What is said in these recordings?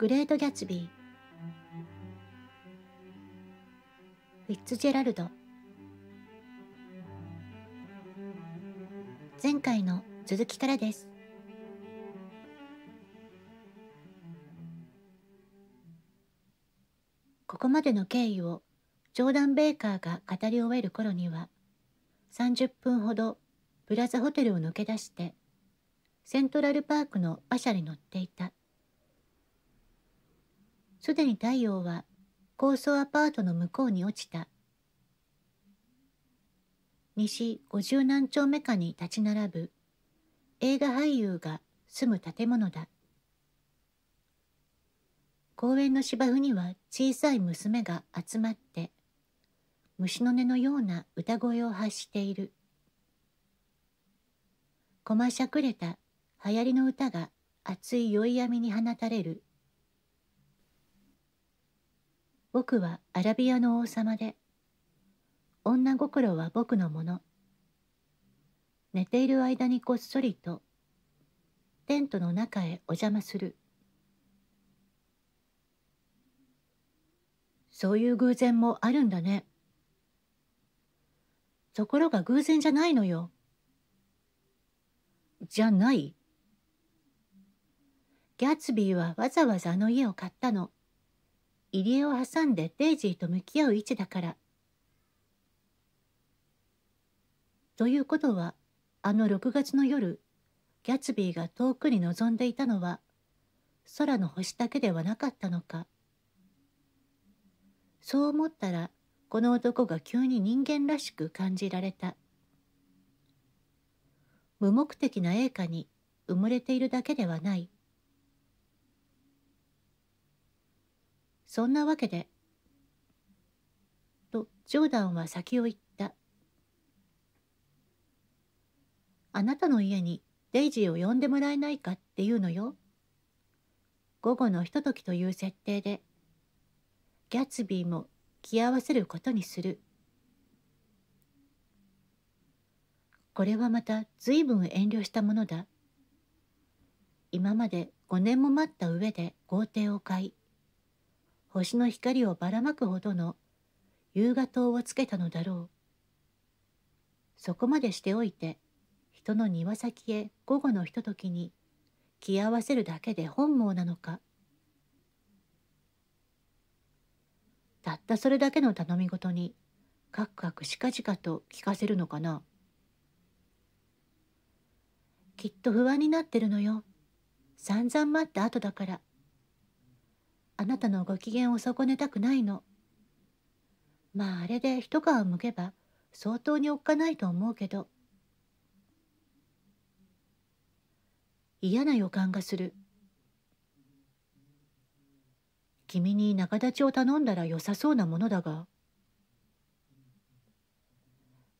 グレート・ギャツビーフィッツジェラルド前回の続きからですここまでの経緯をジョーダン・ベイカーが語り終える頃には30分ほどプラザホテルを抜け出してセントラルパークの馬車に乗っていたすでに太陽は高層アパートの向こうに落ちた。西五十何丁目かに立ち並ぶ映画俳優が住む建物だ。公園の芝生には小さい娘が集まって虫の音のような歌声を発している。こましゃくれた流行りの歌が熱い宵闇に放たれる僕はアラビアの王様で女心は僕のもの寝ている間にこっそりとテントの中へお邪魔するそういう偶然もあるんだねところが偶然じゃないのよじゃないギャツビーはわざわざあの家を買ったの入江を挟んでデイジーと向き合う位置だから。ということはあの6月の夜ギャツビーが遠くに望んでいたのは空の星だけではなかったのかそう思ったらこの男が急に人間らしく感じられた無目的な映画に埋もれているだけではないそんなわけで。とジョーダンは先を言った。あなたの家にデイジーを呼んでもらえないかっていうのよ。午後のひとときという設定で、ギャツビーも気合わせることにする。これはまた随分遠慮したものだ。今まで5年も待った上で豪邸を買い、星の光をばらまくほどの夕方灯をつけたのだろう。そこまでしておいて、人の庭先へ午後のひとときに着合わせるだけで本望なのか。たったそれだけの頼み事に、カクカクしかじかと聞かせるのかな。きっと不安になってるのよ。散々待った後だから。あなたのご機嫌を損ねたくないの。まああれで一皮むけば相当におっかないと思うけど。嫌な予感がする。君に仲立ちを頼んだら良さそうなものだが。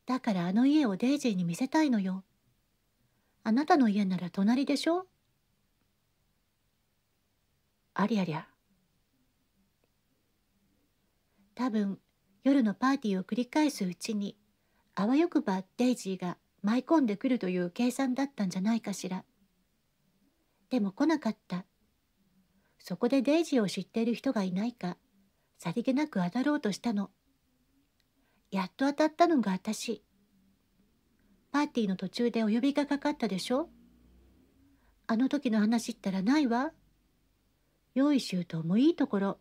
だからあの家をデイジーに見せたいのよ。あなたの家なら隣でしょありゃりゃ。多分夜のパーティーを繰り返すうちにあわよくばデイジーが舞い込んでくるという計算だったんじゃないかしらでも来なかったそこでデイジーを知っている人がいないかさりげなく当たろうとしたのやっと当たったのが私パーティーの途中でお呼びがかかったでしょあの時の話ったらないわ用意周到もいいところ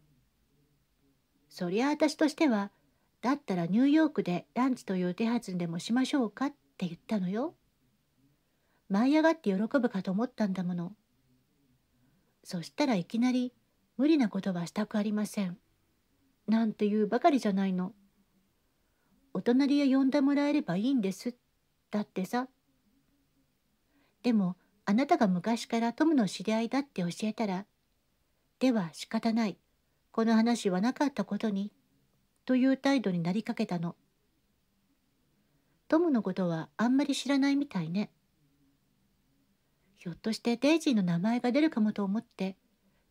そりゃあ私としては、だったらニューヨークでランチという手はずでもしましょうかって言ったのよ。舞い上がって喜ぶかと思ったんだもの。そしたらいきなり、無理なことはしたくありません。なんて言うばかりじゃないの。お隣へ呼んでもらえればいいんです。だってさ。でも、あなたが昔からトムの知り合いだって教えたら、では仕方ない。この話はなかったことに、という態度になりかけたの。トムのことはあんまり知らないみたいね。ひょっとしてデイジーの名前が出るかもと思って、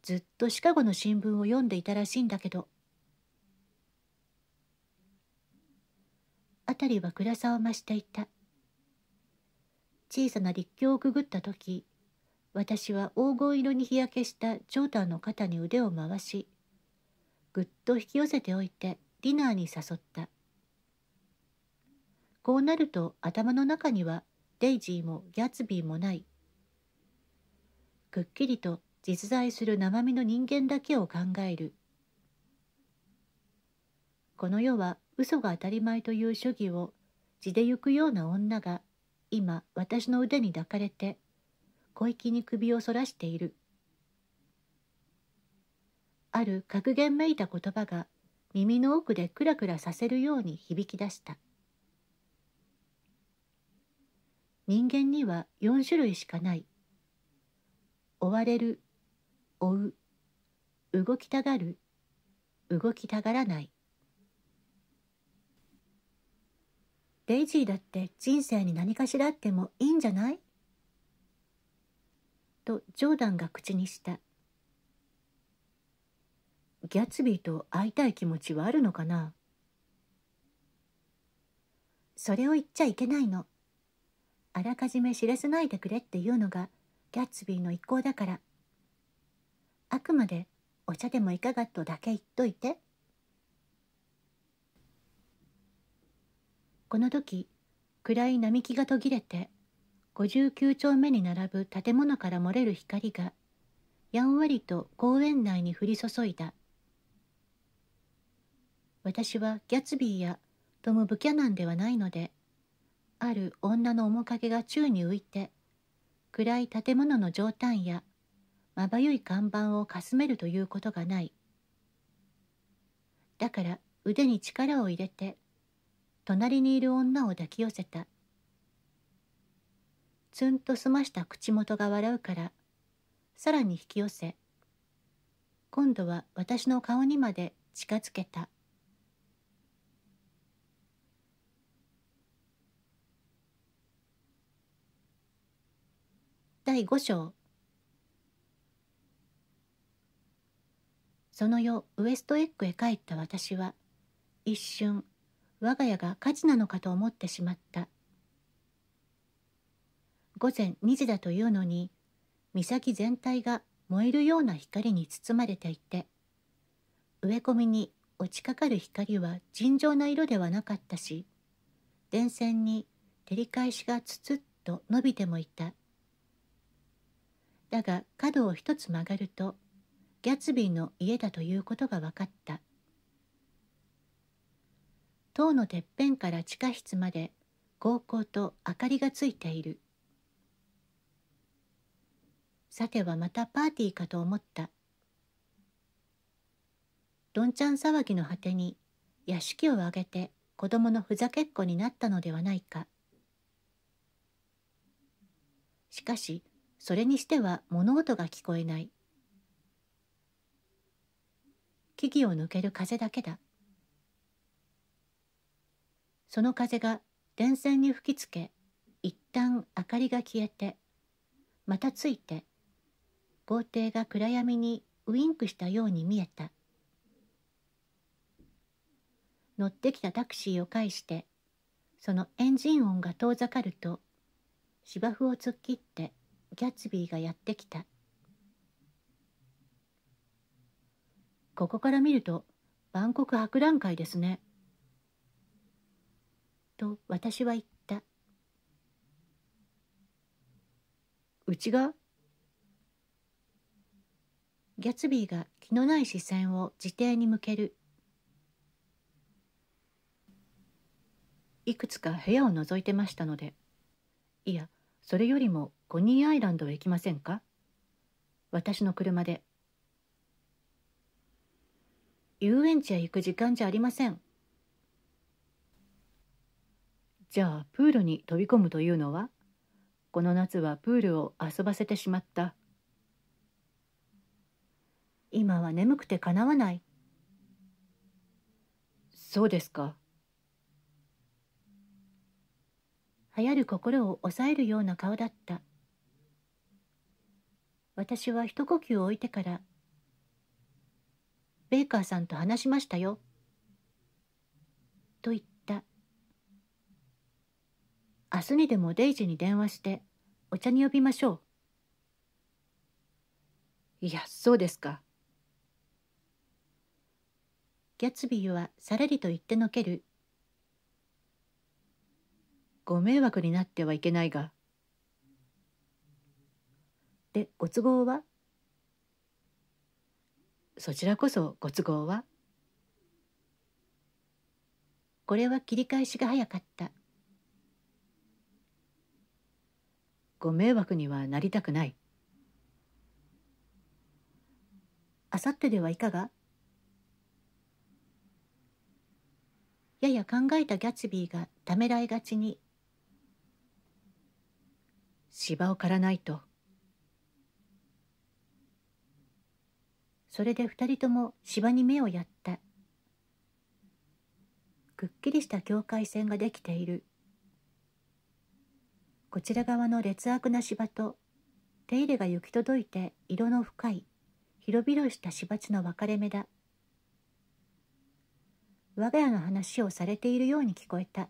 ずっとシカゴの新聞を読んでいたらしいんだけど。辺りは暗さを増していた。小さな陸橋をくぐった時、私は黄金色に日焼けしたジョータの肩に腕を回し、ぐっと引き寄せておいてディナーに誘ったこうなると頭の中にはデイジーもギャツビーもないくっきりと実在する生身の人間だけを考えるこの世は嘘が当たり前という主義を地で行くような女が今私の腕に抱かれて小粋に首をそらしているある格言めいた言葉が耳の奥でクラクラさせるように響き出した人間には4種類しかない追われる追う動きたがる動きたがらないデイジーだって人生に何かしらあってもいいんじゃないとジョーダンが口にしたギャツビーと会いたい気持ちはあるのかなそれを言っちゃいけないの。あらかじめ知らせないでくれっていうのがギャツビーの意向だから。あくまでお茶でもいかがとだけ言っといて。この時、暗い並木が途切れて、59丁目に並ぶ建物から漏れる光が、やんわりと公園内に降り注いだ。私はギャツビーやトム・ブキャナンではないので、ある女の面影が宙に浮いて、暗い建物の上端やまばゆい看板をかすめるということがない。だから腕に力を入れて、隣にいる女を抱き寄せた。ツンと澄ました口元が笑うから、さらに引き寄せ、今度は私の顔にまで近づけた。第5章その夜ウエストエッグへ帰った私は一瞬我が家が火事なのかと思ってしまった午前2時だというのに岬全体が燃えるような光に包まれていて植え込みに落ちかかる光は尋常な色ではなかったし電線に照り返しがつつっと伸びてもいただが角を一つ曲がるとギャツビーの家だということが分かった塔のてっぺんから地下室まで高校と明かりがついているさてはまたパーティーかと思ったどんちゃん騒ぎの果てに屋敷を挙げて子供のふざけっこになったのではないかしかしそれにしては物音が聞こえない木々を抜ける風だけだその風が電線に吹きつけ一旦明かりが消えてまたついて豪邸が暗闇にウインクしたように見えた乗ってきたタクシーを介してそのエンジン音が遠ざかると芝生を突っ切ってギャツビーがやってきたここから見ると万国博覧会ですね。と私は言った。うちがギャツビーが気のない視線を自邸に向ける。いくつか部屋を覗いてましたので、いや、それよりもコニーアイランドへ行きませんか私の車で。遊園地へ行く時間じゃありません。じゃあプールに飛び込むというのはこの夏はプールを遊ばせてしまった。今は眠くてかなわない。そうですか。流行る心を抑えるような顔だった。私は一呼吸置いてからベイカーさんと話しましたよ。と言った。明日にでもデイジーに電話してお茶に呼びましょう。いや、そうですか。ギャツビーはさらりと言ってのける。ご迷惑になってはいけないが、ご都合はそちらこそご都合はこれは切り返しが早かったご迷惑にはなりたくないあさってではいかがやや考えたギャツビーがためらいがちに芝を刈らないとそれで二人とも芝に目をやったくっきりした境界線ができているこちら側の劣悪な芝と手入れが行き届いて色の深い広々した芝地の分かれ目だ我が家の話をされているように聞こえた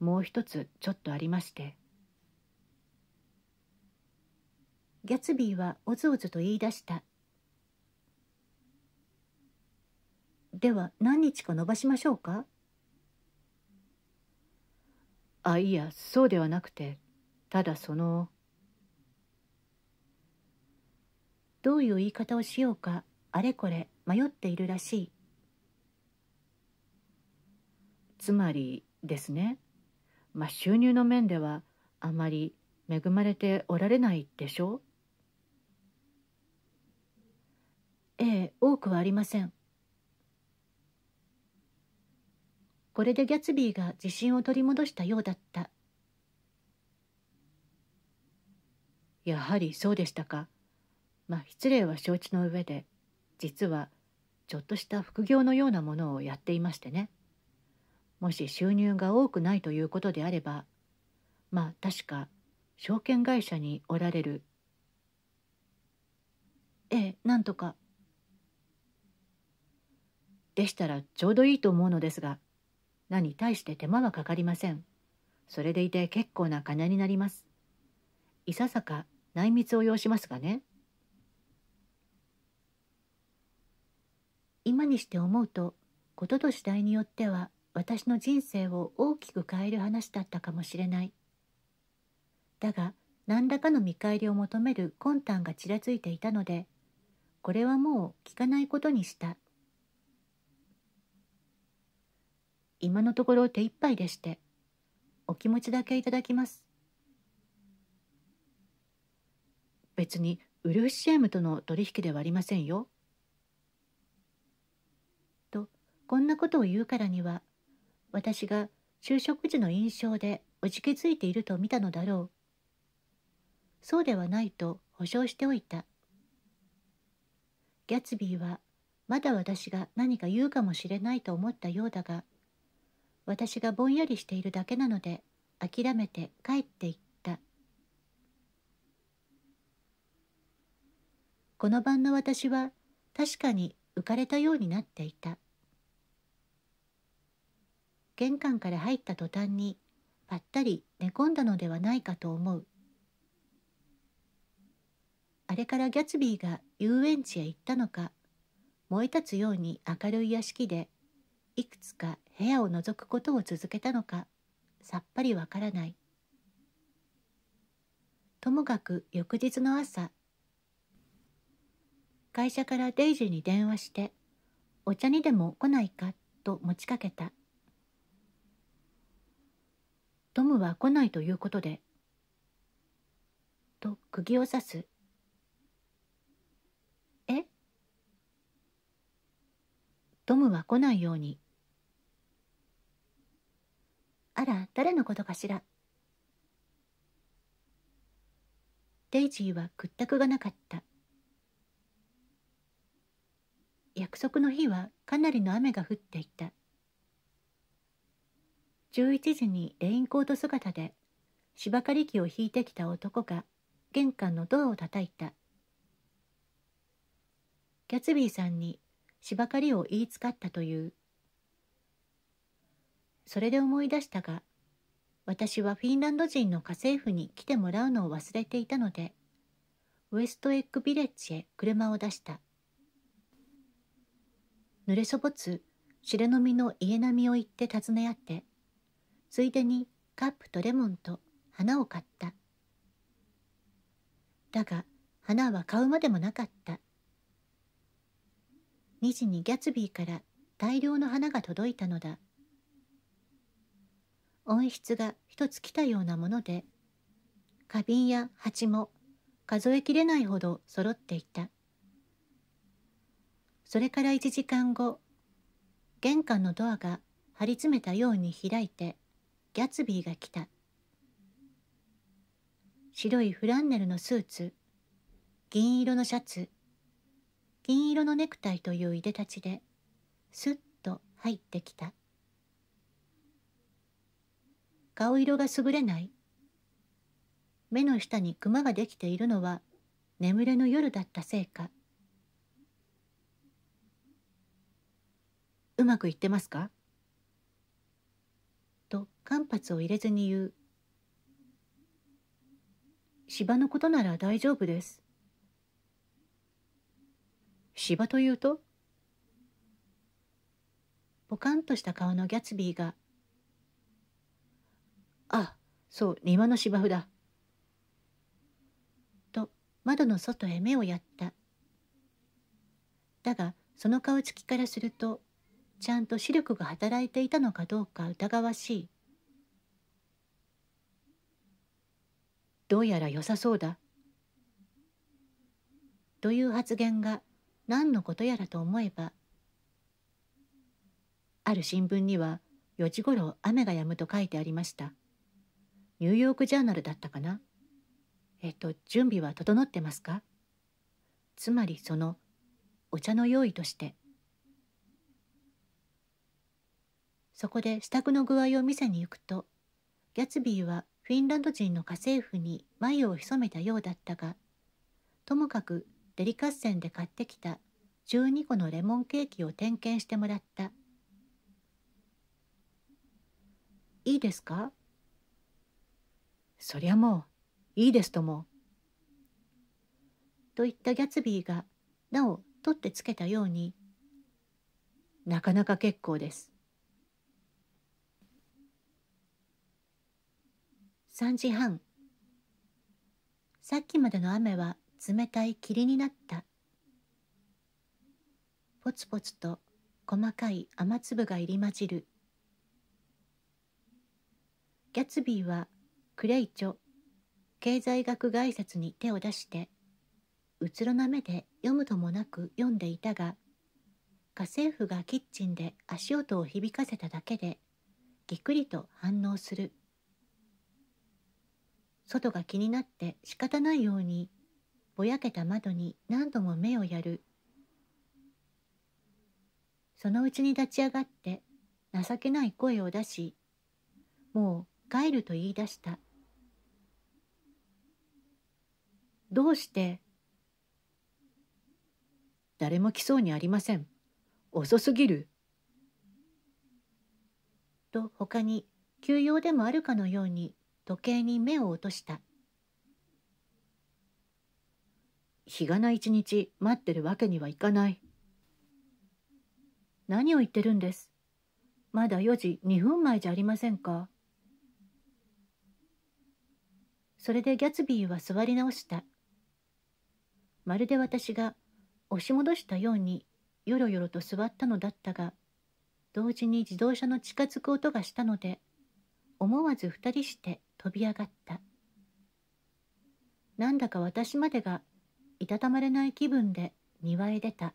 もう一つちょっとありましてギャツビーはおずおずと言い出したでは何日か延ばしましょうかあいやそうではなくてただそのどういう言い方をしようかあれこれ迷っているらしいつまりですねまあ収入の面ではあまり恵まれておられないでしょうええ多くはありませんこれでギャツビーが自信を取り戻したようだったやはりそうでしたかまあ失礼は承知の上で実はちょっとした副業のようなものをやっていましてねもし収入が多くないということであればまあ確か証券会社におられるええなんとかでしたらちょうどいいと思うのですが何大して手間はかかりませんそれでいて結構な金になりますいささか内密を要しますがね今にして思うとことと次第によっては私の人生を大きく変える話だったかもしれないだが何らかの見返りを求める魂胆がちらついていたのでこれはもう聞かないことにした今のところ手一杯でしてお気持ちだけいただきます別にウシアムとの取引ではありませんよとこんなことを言うからには私が就職時の印象でおじけづいていると見たのだろうそうではないと保証しておいたギャツビーはまだ私が何か言うかもしれないと思ったようだが私がぼんやりしているだけなので諦めて帰っていったこの晩の私は確かに浮かれたようになっていた玄関から入った途端にぱったり寝込んだのではないかと思うあれからギャツビーが遊園地へ行ったのか燃え立つように明るい屋敷でいくつか部屋を覗くことを続けたのかさっぱりわからないともかく翌日の朝会社からデイジーに電話してお茶にでも来ないかと持ちかけたトムは来ないということでと釘を刺すえトムは来ないようにら誰のことかしらデイジーは屈託がなかった約束の日はかなりの雨が降っていた11時にレインコート姿で芝刈り機を引いてきた男が玄関のドアを叩いたキャツビーさんに芝刈りを言いつかったというそれで思い出したが、私はフィンランド人の家政婦に来てもらうのを忘れていたので、ウエストエッグビレッジへ車を出した。濡れそぼつ、白飲みの家並みを行って訪ね合って、ついでにカップとレモンと花を買った。だが、花は買うまでもなかった。2時にギャツビーから大量の花が届いたのだ。音質が一つ来たようなもので花瓶や鉢も数えきれないほど揃っていたそれから1時間後玄関のドアが張り詰めたように開いてギャツビーが来た白いフランネルのスーツ銀色のシャツ銀色のネクタイといういでたちですっと入ってきた。顔色が優れない目の下にクマができているのは眠れぬ夜だったせいかうまくいってますかと間髪を入れずに言う芝のことなら大丈夫です芝というとポカンとした顔のギャツビーがあそう庭の芝生だ。と窓の外へ目をやった。だがその顔つきからするとちゃんと視力が働いていたのかどうか疑わしい。どうやら良さそうだ。という発言が何のことやらと思えばある新聞には4時ごろ雨が止むと書いてありました。ニューヨークジャーナルだったかなえっと準備は整ってますかつまりそのお茶の用意としてそこで支度の具合を見せに行くとギャツビーはフィンランド人の家政婦に眉を潜めたようだったがともかくデリカッセンで買ってきた12個のレモンケーキを点検してもらったいいですかそりゃもういいですとも。と言ったギャツビーがなお取ってつけたようになかなか結構です。3時半さっきまでの雨は冷たい霧になったポツポツと細かい雨粒が入り混じるギャツビーはクレイチョ経済学概説に手を出してうつろな目で読むともなく読んでいたが家政婦がキッチンで足音を響かせただけでぎくりと反応する外が気になって仕方ないようにぼやけた窓に何度も目をやるそのうちに立ち上がって情けない声を出しもう帰ると言い出したどうして誰も来そうにありません。遅すぎる。と他に急用でもあるかのように時計に目を落とした。日がな一日待ってるわけにはいかない。何を言ってるんです。まだ4時2分前じゃありませんか。それでギャツビーは座り直した。まるで私が押し戻したようによろよろと座ったのだったが同時に自動車の近づく音がしたので思わず二人して飛び上がったなんだか私までがいたたまれない気分で庭へ出た